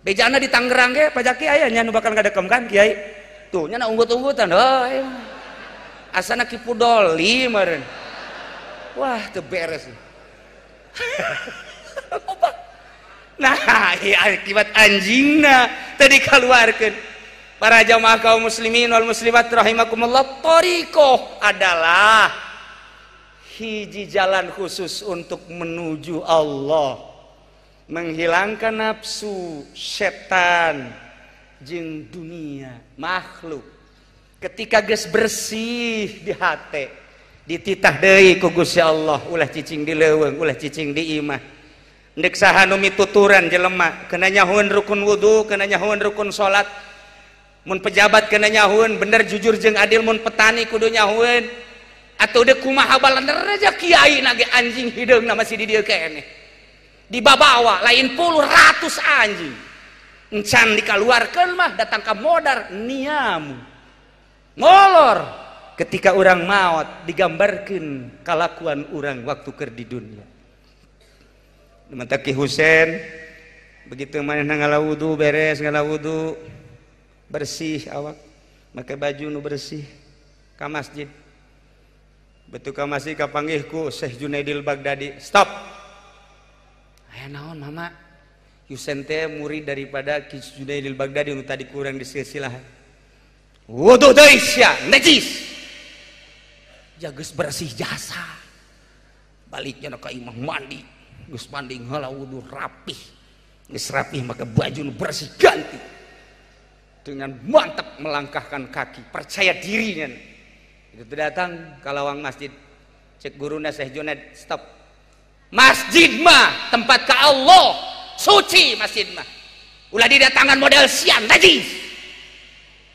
bejana di Tangerang ke pajak kiai nyanu bakal ngadekem kan kiai tuh nyana unggut-unggutan oh, asana kipudoli meren wah itu beres nah ya akibat anjingnya tadi keluarkan para jamaah kaum muslimin wal muslimat rahimakumullah toriko adalah hiji jalan khusus untuk menuju Allah menghilangkan nafsu setan jeng dunia makhluk ketika guys bersih di hati dititah Dewi kugus ya Allah ulah cicing di leweng ulah cicing di imah ndek sahanumi tuturan jelemak kenanya nyahun rukun wudhu kenanya nyahun rukun solat mun pejabat kena nyahun bener jujur jeng adil mun petani kudu nyahun atau udah kumaha balander aja kiai nage anjing hidung nama si dia kene di babawa lain puluh ratus anjing encan dikeluarkan mah datang ke modar niamu bolor ketika orang maut digambarkan kallakuan orang waktuker di dunia mata Hu begitu main wudhu beres wudhu bersih awak maka baju nu bersih kamas be masih kappangku Syekhjunil Badadi stop nama murid daripadadi yang tadi kurang di-ilaahkan wudhu Indonesia najis jagus bersih jasa baliknya ke imam mandi gus mandi ngalah wudhu rapih gus rapih maka baju bersih ganti dengan mantap melangkahkan kaki percaya dirinya itu datang kalau lawang masjid cek guruna Syekh Junaid stop masjid mah tempat ke Allah suci masjid mah ulah didatangan model sian najis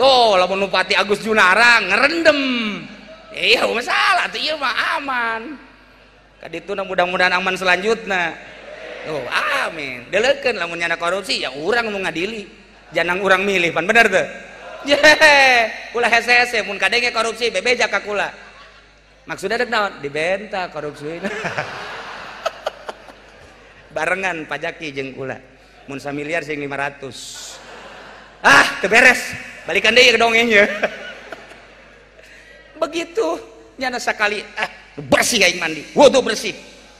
tuh lamun Bupati Agus Junara ngerendem iya masalah tuh iya mah aman kaditu nah, mudah-mudahan aman selanjutnya tuh amin deleken lamun nyana korupsi ya orang mau ngadili jangan orang milih pan bener tuh Yehe, kula hese-hese mun kadengnya korupsi bebeja ka kula. Maksudnya dek naon? Dibenta korupsi. Barengan pajaki jengkula Mun samiliar sing 500. Ah, keberes balikan deh ya ke dongengnya begitu nyana sekali eh, bersih aing mandi waduh bersih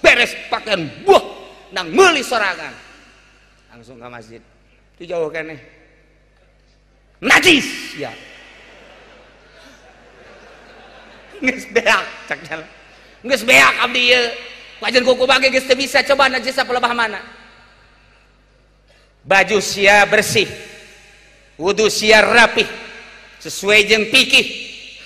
beres pakaian buah nang meli sorangan langsung ke masjid itu jauh kan nih, najis ya nges beak cak jalan nges beak abdi ya wajan kuku bagi geus bisa coba najis apa lebah mana baju sia bersih wudhu siar rapih sesuai jeng pikih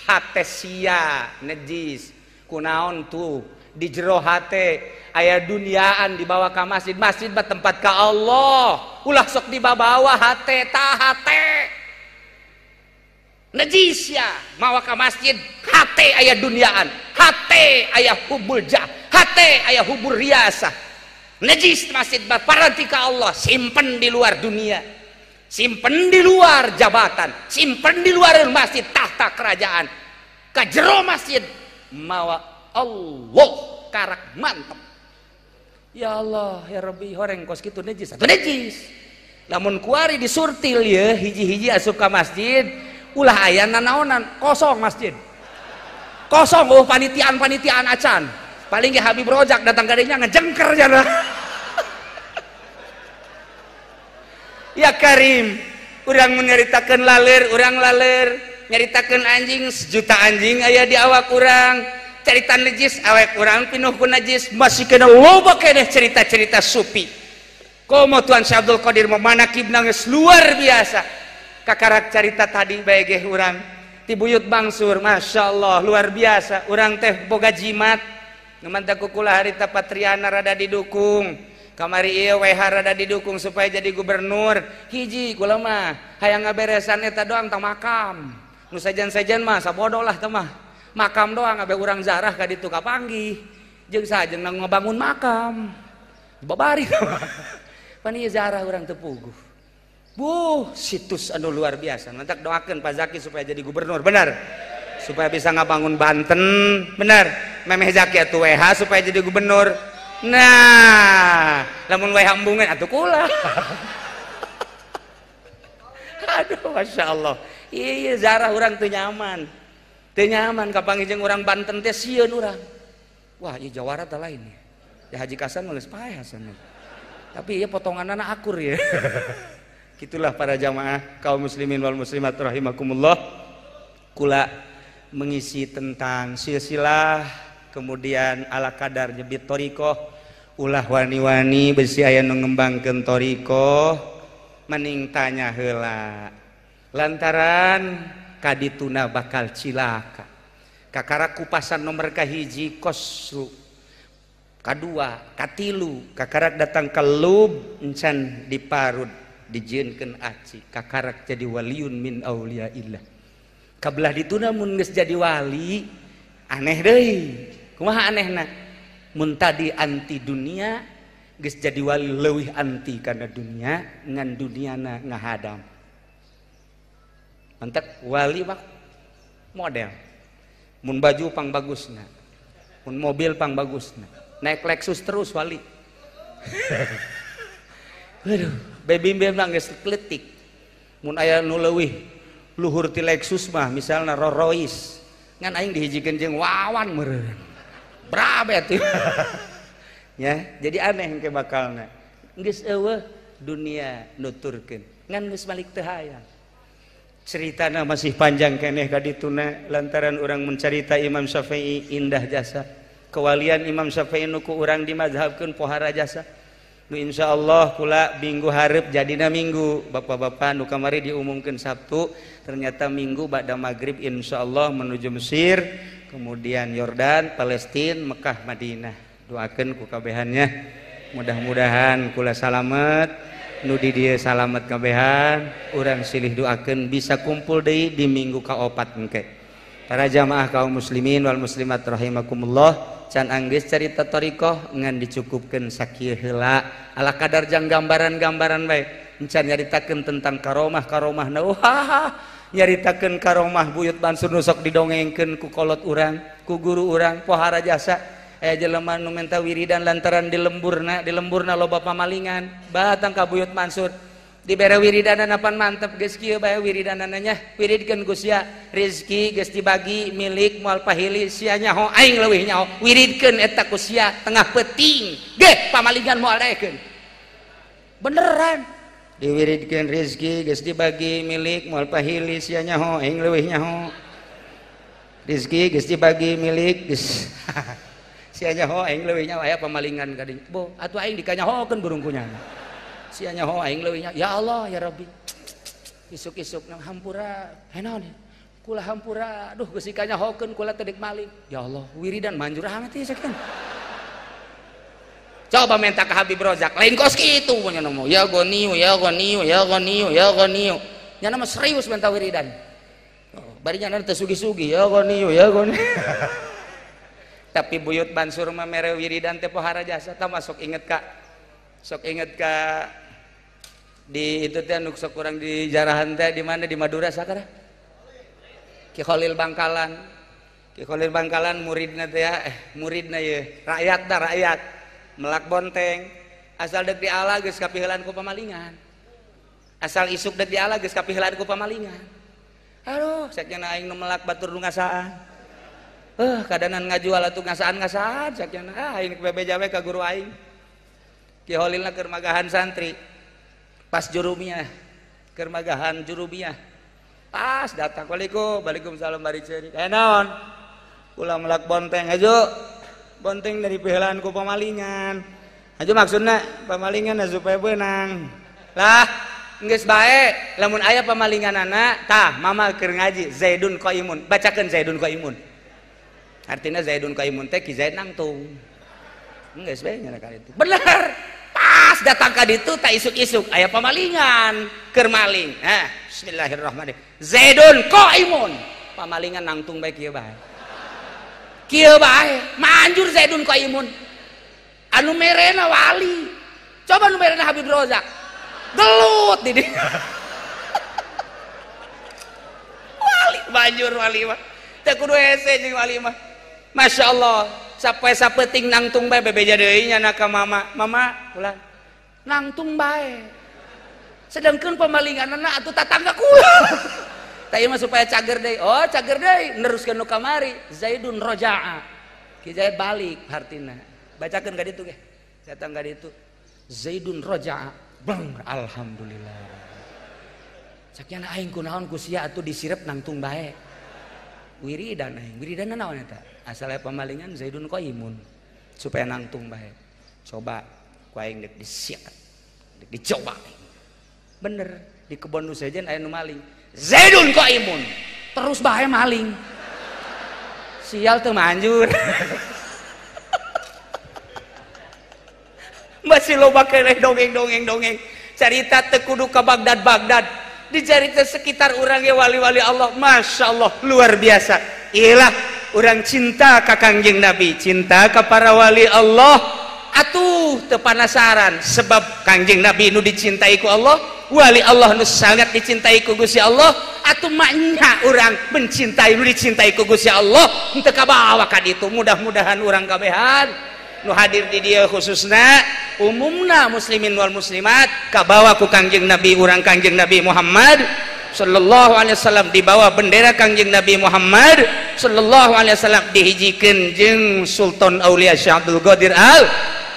hate sia najis kunaon tuh di jero hate ayah duniaan dibawa ke masjid masjid bat tempat ke Allah ulah sok dibawa hate ta hate najis ya mawa ke masjid hate ayah duniaan hate ayah hubul jah hate ayah hubul riasa najis masjid bat paranti ke Allah simpen di luar dunia simpen di luar jabatan simpen di luar masjid tahta kerajaan kajero masjid mawa Allah karak mantep ya Allah ya Rabbi horeng kos gitu najis satu najis namun kuari disurtil ya hiji-hiji asup ke masjid ulah ayah nanaonan kosong masjid kosong oh panitiaan panitiaan acan paling ya Habib Rojak datang kadinya ngejengker jana Ya karim orang meritakan lalir u laler nyaritakan anjing juta anjing aya diwak kurang ceritan najis awak orang pin najis masih keh cerita-cerita su Komo Tuan Sydul Qodir maub na luar biasa Ka ceita tadi baik orang dibuyut bangsur Masya Allah luar biasa orang teh bogajiatkukula harita Patana rada di dukung. kamari wehara didukung supaya jadi gubernur hiji ulama hay ngaberesaneta doang tak makam nu sajan-sajan masa bodoh lah temah makam doang ngabe urang zarah ka ditu kapanggi jeung nang ngabangun makam babari pan ieu zarah urang teu puguh Bu, situs anu luar biasa. Nanti doakan Pak Zaki supaya jadi gubernur, benar? Supaya bisa ngabangun Banten, benar? Memeh Zaki atau WH supaya jadi gubernur nah namun wae hambungan atuh kula aduh masya Allah iya iya zarah orang tuh nyaman tuh nyaman kapanggijeng orang Banten teh sieun orang wah iya jawara teh lain iya. ya Haji Kasan mah payah sana iya. tapi iya potongan anak akur ya Itulah para jamaah kaum muslimin wal muslimat rahimakumullah kula mengisi tentang silsilah kemudian ala kadar nyebit torikoh punya ulah wani-wani bersi yang mengembangkantoriko meninttanya hela lantaran ka dituna bakalcilaka kakarakupasan nomorkah hiji kossu K2katilu kakara datang keklubcen diparut dijininkan Acci ka jadi waliun min Aulialah kabla ditunamunnge jadi wali anehrema aneh na muntadi anti dunia geus jadi wali leuwih anti karena dunia ngan dunyana ngahadam mantap wali pak model mun baju pang bagusna mun mobil pang bagusna naik Lexus terus wali Waduh, baby nang nangis kletik. Mun aya nu leuwih luhur ti Lexus mah misalna Rolls Royce. Ngan aing dihijikan jeng wawan meureun. ya jadi aneh bakal cerita masih panjang keeh ga dituna lantaran orang mencerita Imam Syave'i indah jasa kewalian Imam Syavei nuku kurangrang dimazhabkan pohara jasa lu Insya Allah pula bininggu haep jadilahminggu bapak-bapak nu kamari diumumkin Sabtu ternyata minggu Badah magrib Insya Allah menuju Mesir dan kemudian Yodan Palestine Mekkah Madinah doakan kukabehannya mudah-mudahan kula salamet Nudi dia salamet kabehan orang silih doakan bisa kumpul De di minggu Kaopatke karena jamaah kaum muslimin Wal muslimat rohhimakumullah can Anggis ceritatoriqohngan dicukupkan Shakir hela ala kadarjang gambaran-gambaran baik carnya ditakken tentang Karomah Karmahnaha punyaritaken karong mah buyut bansur nusok diddogengken kukolot urang ku guru urang pohara jasa aya Jeleman meenta wiridan lantaran di lemburna di leburna loba pamalingan batang ka buyut mansud dibera wirdan dan napan mantap geski bay wirdananya wiridsia rizzki gesti bagi milik mual paili sianya ho lunya wiridkenaksia tengah peting ge pamalan muaalaken beneran dan diwiridkan rezeki guys dibagi milik mual pahilis ya nyaho aing leuwih nyaho rezeki guys dibagi milik guys si nyaho aing leuwih nyaho aya pamalingan kading bo atuh aing dikanyahokeun burungkunya si nyaho aing leuwih nyaho ya Allah ya Rabbi isuk-isuk nang hampura hanaon kula hampura aduh geus dikanyahokeun kula tedik maling ya Allah wiridan manjur hangat ieu sakieu coba minta ke Habib Rozak lain kos gitu punya nama ya goniu ya goniu ya goniu ya goniu nya nama serius minta wiridan oh, barinya nanti sugi-sugi ya goniu ya goniu tapi buyut Bansur mah mere wiridan teh pohara jasa tah masuk inget kak sok inget kak di itu teh nuk sok kurang di jarahan teh di mana di Madura sakara Ki Khalil Bangkalan Ki Khalil Bangkalan muridnya teh ya eh, muridna ya rakyat dah rakyat punya melak bonteng asal dadi alaggis kapihlanku pemalingan asal isuk dadi alagis kapihlanku pamalingan Hal sakit nainglak batur aan euh, keadaan ngaju ala tugasaan se nabe ah, jawe ka guru kihollinlah kemagahan santri pas jurumiah kemagahan juubiah pas datang waikum balikalaikum Salmariri Enon ulang melak bonteng ngajo bonteng dari pihelanku pemalingan aja maksudnya pemalingan ya supaya benang lah nggak sebaik, lamun ayah pemalingan anak tah mama ker ngaji zaidun imun bacakan zaidun imun artinya zaidun koimun teh teki zaid nangtung nggak sebaiknya nak itu benar pas datang ke itu tak isuk-isuk ayah pemalingan kermaling eh Bismillahirrahmanirrahim zaidun pemalingan pemalingan nangtung baik ya baik punya manjur za anu me wali coba Habib banjurwali Masya Allah sap sappet nang tung bebe naka mama mama pu nangtungmbae sedang ke pemalingan anak atau tatangga ku Tapi mah supaya cager deh. Oh cager deh. Neruskan nu kamari. Zaidun roja'a. Kita balik hartina. Bacakan gak itu ke? Saya gak itu. Zaidun roja'a. Bang. Alhamdulillah. Sakian aing kunaon kusia atuh disirep nangtung bae. dan aing. Wiridan naon eta? Asalnya pemalingan Zaidun koimun. Supaya nangtung bae. Coba ku aing dek disikat. Dek dicoba. Bener di kebun nu sejen aya maling. Zaidun kok imun terus bahaya maling sial tuh manjur masih loba keleh dongeng-dongeng dongeng cerita tekudu ke Baghdad Baghdad di cerita sekitar orangnya wali-wali Allah Masya Allah luar biasa ialah orang cinta ke kangjeng Nabi cinta ke para wali Allah atuh tepanasaran sebab Kangjeng Nabi nu dicintaiku Allah wali Allah nu sangat dicintaiku Gusti Allah atuh maknya orang mencintai nu dicintaiku Gusti Allah kabawa kabawakan itu mudah-mudahan orang kabehan nu hadir di dia khususnya, umumna muslimin wal muslimat kabawa ku Kangjeng Nabi orang Kangjeng Nabi Muhammad sallallahu alaihi wasallam dibawa bendera Kangjeng Nabi Muhammad sallallahu alaihi wasallam dihijikan jeng Sultan Aulia Syekh Abdul Qadir Al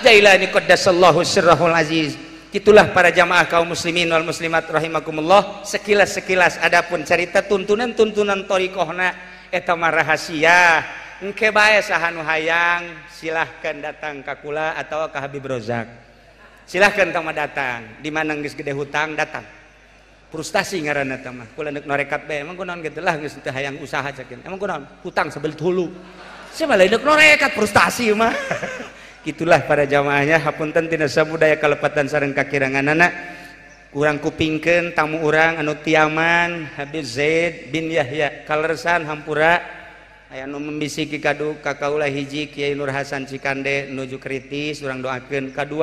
Jailani qaddasallahu sirrahul aziz. Itulah para jamaah kaum muslimin wal muslimat rahimakumullah sekilas-sekilas adapun cerita tuntunan-tuntunan thariqahna eta mah rahasia. Engke bae sahanu hayang silahkan datang ka kula atau ka Habib Rozak. Silahkan tamah datang di mana geus gede hutang datang. Frustasi ngaranna tamah. Kula neuk norekat bae emang kunaon kitu lah geus teu hayang usaha cekin. Emang kunaon hutang sebelit hulu. Siapa lain norekat frustasi mah. gitulah para jamaahnya hapun tentisa budaya kalepatan sararan kakirangan anak urang kupingken tamu urang anu tiaman Habib Zaid bin Yahya kalan Hampura aya membisiki ka hiji Kiai Hasan Cikande nuju kritis u doaken K2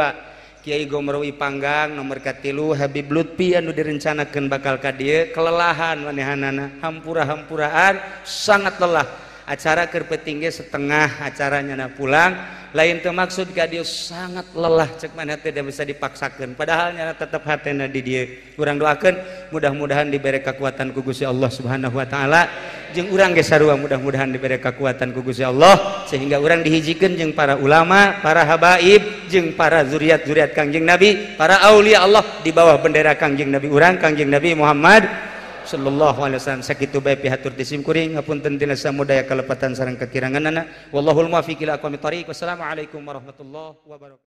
Kiaiigo Merwi panggang nomorkatilu Habibloodpiu direncanakan bakal ka kelelahan manehan hampura-hampuraan sangat lelah untuk acarakerpetinggi setengah acaranyana pulang lain termaksud gade sangat lelah cekmana tidak bisa dipaksakan padahalnya tetap hat didier kurangken mudah-mudahan diberre kekuatan kugusi Allah subhanahu wa ta'ala jeung urang gesa ruang mudah-mudahan diber kekuatan kugusi Allah sehingga ang dihijikan J para ulama para habaib J para zuriat-zuriat Kangjing Nabi para Aulia Allah di bawah bendera Kajing Nabi urang Kajing Nabi Muhammad dan sallallahu alaihi wasallam sakitu bae pihatur tisim kuring ya kalepatan sareng kekirangan anak wallahul ila aqwamit wassalamu alaikum warahmatullahi wabarakatuh